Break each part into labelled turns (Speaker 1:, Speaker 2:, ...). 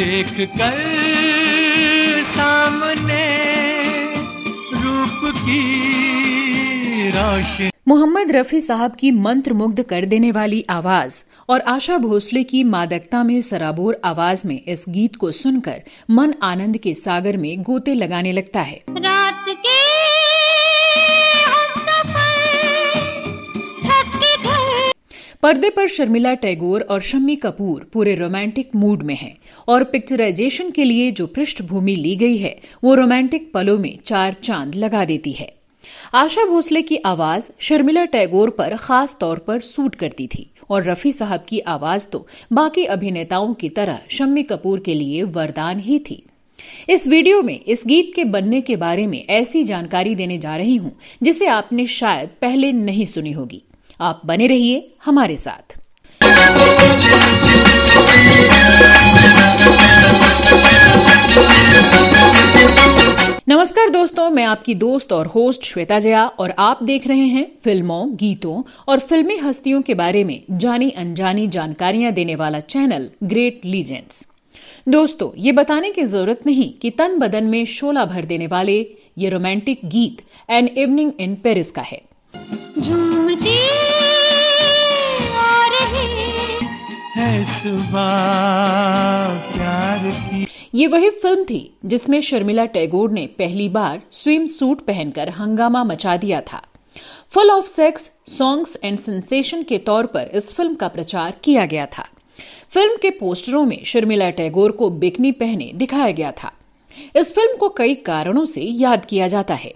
Speaker 1: देख कर सामने रूप की रोशनी मोहम्मद रफी साहब की मंत्र मुग्ध कर देने वाली आवाज और आशा भोसले की मादकता में सराबोर आवाज में इस गीत को सुनकर मन आनंद के सागर में गोते लगाने लगता है पर्दे पर शर्मिला टैगोर और शम्मी कपूर पूरे रोमांटिक मूड में हैं और पिक्चराइजेशन के लिए जो पृष्ठभूमि ली गई है वो रोमांटिक पलों में चार चांद लगा देती है आशा भोसले की आवाज शर्मिला टैगोर पर खास तौर पर सूट करती थी और रफी साहब की आवाज तो बाकी अभिनेताओं की तरह शम्मी कपूर के लिए वरदान ही थी इस वीडियो में इस गीत के बनने के बारे में ऐसी जानकारी देने जा रही हूं जिसे आपने शायद पहले नहीं सुनी होगी आप बने रहिए हमारे साथ नमस्कार दोस्तों मैं आपकी दोस्त और होस्ट श्वेता जया और आप देख रहे हैं फिल्मों गीतों और फिल्मी हस्तियों के बारे में जानी अनजानी जानकारियां देने वाला चैनल ग्रेट लीजेंड्स दोस्तों ये बताने की जरूरत नहीं कि तन बदन में शोला भर देने वाले ये रोमांटिक गीत एन इवनिंग इन पेरिस का है ये वही फिल्म थी जिसमें शर्मिला टैगोर ने पहली बार स्विम सूट पहनकर हंगामा मचा दिया था full of sex songs and sensation के तौर पर इस फिल्म का प्रचार किया गया था फिल्म के पोस्टरों में शर्मिला टैगोर को बिकनी पहने दिखाया गया था इस फिल्म को कई कारणों से याद किया जाता है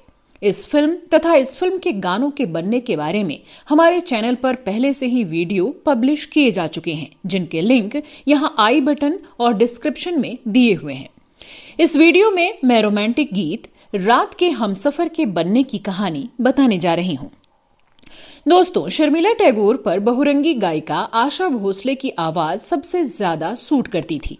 Speaker 1: इस फिल्म तथा इस फिल्म के गानों के बनने के बारे में हमारे चैनल पर पहले से ही वीडियो पब्लिश किए जा चुके हैं जिनके लिंक यहाँ आई बटन और डिस्क्रिप्शन में दिए हुए हैं इस वीडियो में मैं रोमांटिक गीत रात के हमसफर के बनने की कहानी बताने जा रही हूँ दोस्तों शर्मिला टैगोर पर बहुरंगी गायिका आशा भोसले की आवाज सबसे ज्यादा सूट करती थी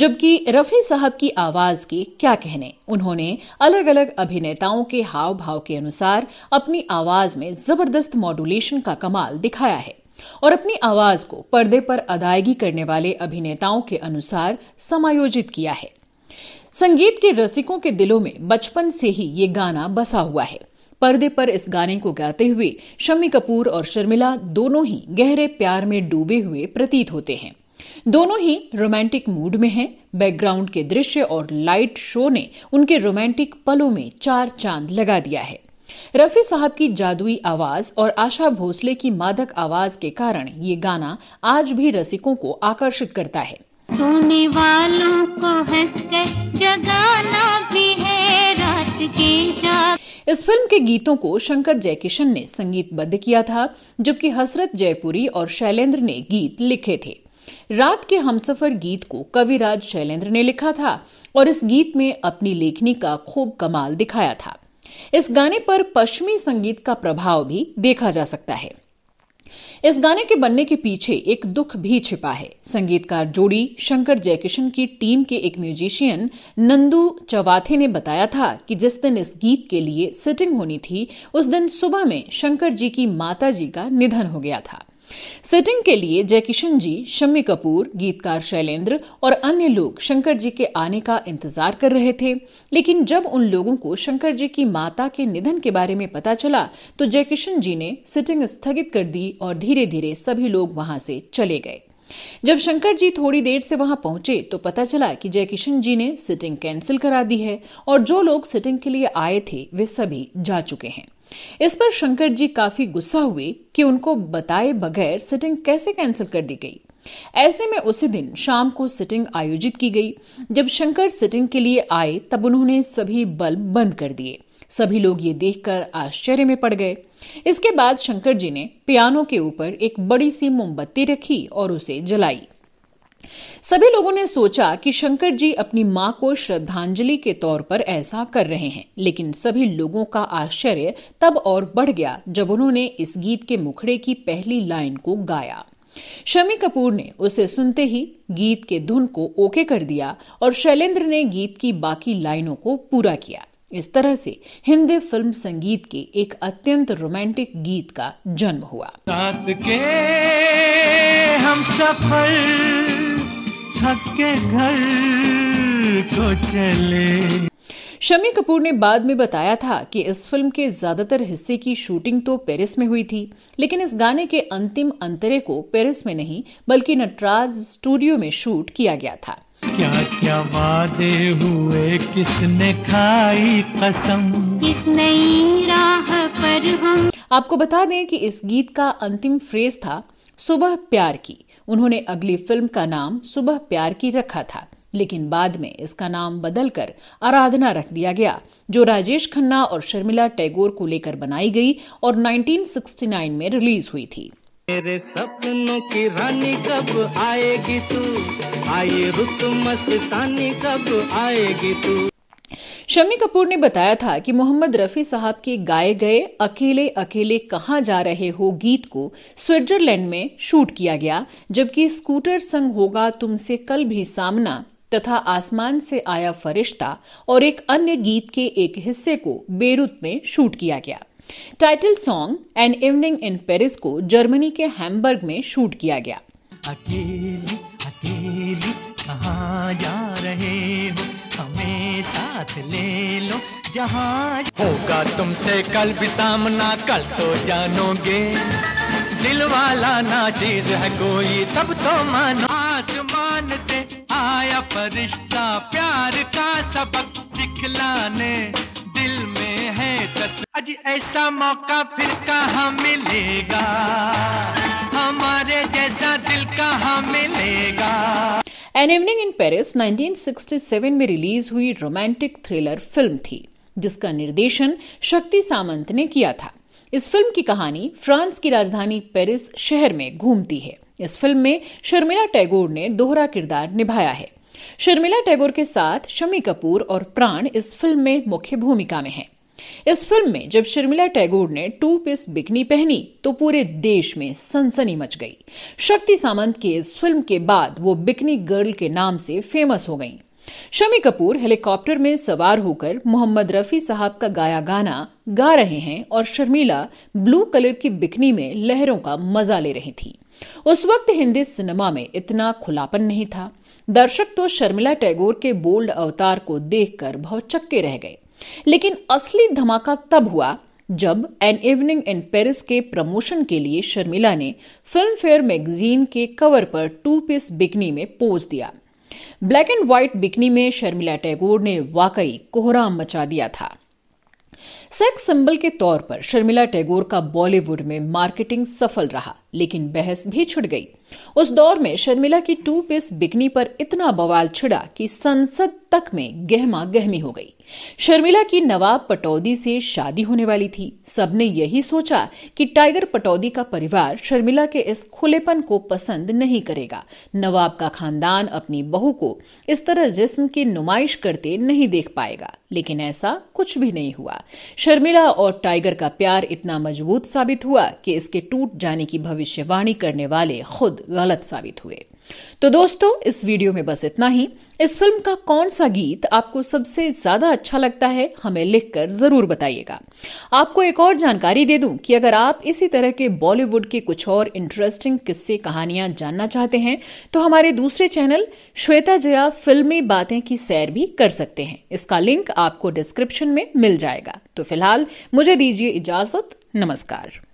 Speaker 1: जबकि रफी साहब की आवाज के क्या कहने उन्होंने अलग अलग अभिनेताओं के हाव भाव के अनुसार अपनी आवाज में जबरदस्त मॉड्यूलेशन का कमाल दिखाया है और अपनी आवाज को पर्दे पर अदायगी करने वाले अभिनेताओं के अनुसार समायोजित किया है संगीत के रसिकों के दिलों में बचपन से ही ये गाना बसा हुआ है पर्दे पर इस गाने को गाते हुए शम्मी कपूर और शर्मिला दोनों ही गहरे प्यार में डूबे हुए प्रतीत होते हैं दोनों ही रोमांटिक मूड में हैं बैकग्राउंड के दृश्य और लाइट शो ने उनके रोमांटिक पलों में चार चांद लगा दिया है रफी साहब की जादुई आवाज और आशा भोसले की मादक आवाज के कारण ये गाना आज भी रसिकों को आकर्षित करता है सोने वालों को जगाना भी है रात के इस फिल्म के गीतों को शंकर जयकिशन ने संगीतबद्ध किया था जबकि हसरत जयपुरी और शैलेंद्र ने गीत लिखे थे रात के हमसफर गीत को कविराज शैलेंद्र ने लिखा था और इस गीत में अपनी लेखनी का खूब कमाल दिखाया था इस गाने पर पश्चिमी संगीत का प्रभाव भी देखा जा सकता है इस गाने के बनने के पीछे एक दुख भी छिपा है संगीतकार जोड़ी शंकर जयकिशन की टीम के एक म्यूजिशियन नंदू चवाथे ने बताया था कि जिस दिन इस गीत के लिए सिटिंग होनी थी उस दिन सुबह में शंकर जी की माता जी का निधन हो गया था सेटिंग के लिए जयकिशन जी शम्मी कपूर गीतकार शैलेंद्र और अन्य लोग शंकर जी के आने का इंतजार कर रहे थे लेकिन जब उन लोगों को शंकर जी की माता के निधन के बारे में पता चला तो जयकिशन जी ने सिटिंग स्थगित कर दी और धीरे धीरे सभी लोग वहां से चले गए जब शंकर जी थोड़ी देर से वहां पहुंचे तो पता चला कि जयकिशन जी ने सिटिंग कैंसिल करा दी है और जो लोग सिटिंग के लिए आए थे वे सभी जा चुके हैं इस पर शंकर जी काफी गुस्सा हुए कि उनको बताए बगैर सिटिंग कैसे कैंसिल कर दी गई ऐसे में उसी दिन शाम को सिटिंग आयोजित की गई जब शंकर सिटिंग के लिए आए तब उन्होंने सभी बल्ब बंद कर दिए सभी लोग ये देखकर आश्चर्य में पड़ गए इसके बाद शंकर जी ने पियानो के ऊपर एक बड़ी सी मोमबत्ती रखी और उसे जलाई सभी लोगों ने सोचा कि शंकर जी अपनी मां को श्रद्धांजलि के तौर पर ऐसा कर रहे हैं लेकिन सभी लोगों का आश्चर्य तब और बढ़ गया जब उन्होंने इस गीत के मुखड़े की पहली लाइन को गाया शमी कपूर ने उसे सुनते ही गीत के धुन को ओके कर दिया और शैलेंद्र ने गीत की बाकी लाइनों को पूरा किया इस तरह से हिंदी फिल्म संगीत के एक अत्यंत रोमांटिक गीत का जन्म हुआ साथ के हम सफल छक्के घर को चले शमी कपूर ने बाद में बताया था कि इस फिल्म के ज्यादातर हिस्से की शूटिंग तो पेरिस में हुई थी लेकिन इस गाने के अंतिम अंतरे को पेरिस में नहीं बल्कि नटराज स्टूडियो में शूट किया गया था क्या क्या वादे हुए किसने खाई कसम किस नई राह पर हम आपको बता दें कि इस गीत का अंतिम फ्रेज था सुबह प्यार की उन्होंने अगली फिल्म का नाम सुबह प्यार की रखा था लेकिन बाद में इसका नाम बदलकर आराधना रख दिया गया जो राजेश खन्ना और शर्मिला टैगोर को लेकर बनाई गई और 1969 में रिलीज हुई थी मेरे सपनों की रानी कब आएगी तू आए रुत मस्तानी कब आएगी तू शमी कपूर ने बताया था कि मोहम्मद रफी साहब के गाए गए अकेले अकेले कहाँ जा रहे हो गीत को स्विट्जरलैंड में शूट किया गया जबकि स्कूटर संग होगा तुमसे कल भी सामना तथा आसमान से आया फरिश्ता और एक अन्य गीत के एक हिस्से को बेरूत में शूट किया गया title song an evening in Paris को जर्मनी के हैम्बर्ग में शूट किया गया अकेली, अकेली, जा रहे साथ ले लो जहाँ होगा तुमसे कल भी सामना कल तो जानोगे दिल वाला ना चीज है कोई तब तो मानो आसमान से आया फरिश्ता प्यार का सबक सिखलाने दिल में है दस आज ऐसा मौका फिर कहाँ मिलेगा हमारे जैसे एन इवनिंग इन पेरिस 1967 में रिलीज हुई रोमांटिक थ्रिलर फिल्म थी जिसका निर्देशन शक्ति सामंत ने किया था इस फिल्म की कहानी फ्रांस की राजधानी पेरिस शहर में घूमती है इस फिल्म में शर्मिला टैगोर ने दोहरा किरदार निभाया है शर्मिला टैगोर के साथ शमी कपूर और प्राण इस फिल्म में मुख्य भूमिका में हैं। इस फिल्म में जब शर्मिला टैगोर ने टू पीस बिकनी पहनी तो पूरे देश में सनसनी मच गई शक्ति सामंत की इस फिल्म के बाद वो बिकनी गर्ल के नाम से फेमस हो गईं। शमी कपूर हेलीकॉप्टर में सवार होकर मोहम्मद रफी साहब का गाया गाना गा रहे हैं और शर्मिला ब्लू कलर की बिकनी में लहरों का मजा ले रही थी उस वक्त हिंदी सिनेमा में इतना खुलापन नहीं था दर्शक तो शर्मिला टैगोर के बोल्ड अवतार को देखकर बहुत चक्के रह गए लेकिन असली धमाका तब हुआ जब एन इवनिंग इन पेरिस के प्रमोशन के लिए शर्मिला ने फिल्म फेयर मैगजीन के कवर पर टू पीस बिकनी में पोज दिया ब्लैक एंड व्हाइट बिकनी में शर्मिला टैगोर ने वाकई कोहराम मचा दिया था सेक्स सिंबल के तौर पर शर्मिला टैगोर का बॉलीवुड में मार्केटिंग सफल रहा लेकिन बहस भी छुट गई उस दौर में शर्मिला की टू पीस बिकनी पर इतना बवाल छिड़ा कि संसद तक में गहमा गहमी हो गई शर्मिला की नवाब पटौदी से शादी होने वाली थी सबने यही सोचा कि टाइगर पटौदी का परिवार शर्मिला के इस खुलेपन को पसंद नहीं करेगा नवाब का खानदान अपनी बहू को इस तरह जिस्म की नुमाइश करते नहीं देख पाएगा लेकिन ऐसा कुछ भी नहीं हुआ शर्मिला और टाइगर का प्यार इतना मजबूत साबित हुआ कि इसके टूट जाने की भविष्यवाणी करने वाले खुद गलत साबित हुए तो दोस्तों इस वीडियो में बस इतना ही इस फिल्म का कौन सा गीत आपको सबसे ज्यादा अच्छा लगता है हमें लिखकर जरूर बताइएगा आपको एक और जानकारी दे दूं कि अगर आप इसी तरह के बॉलीवुड के कुछ और इंटरेस्टिंग किस्से कहानियां जानना चाहते हैं तो हमारे दूसरे चैनल श्वेता जया फिल्मी बातें की सैर भी कर सकते हैं इसका लिंक आपको डिस्क्रिप्शन में मिल जाएगा तो फिलहाल मुझे दीजिए इजाजत नमस्कार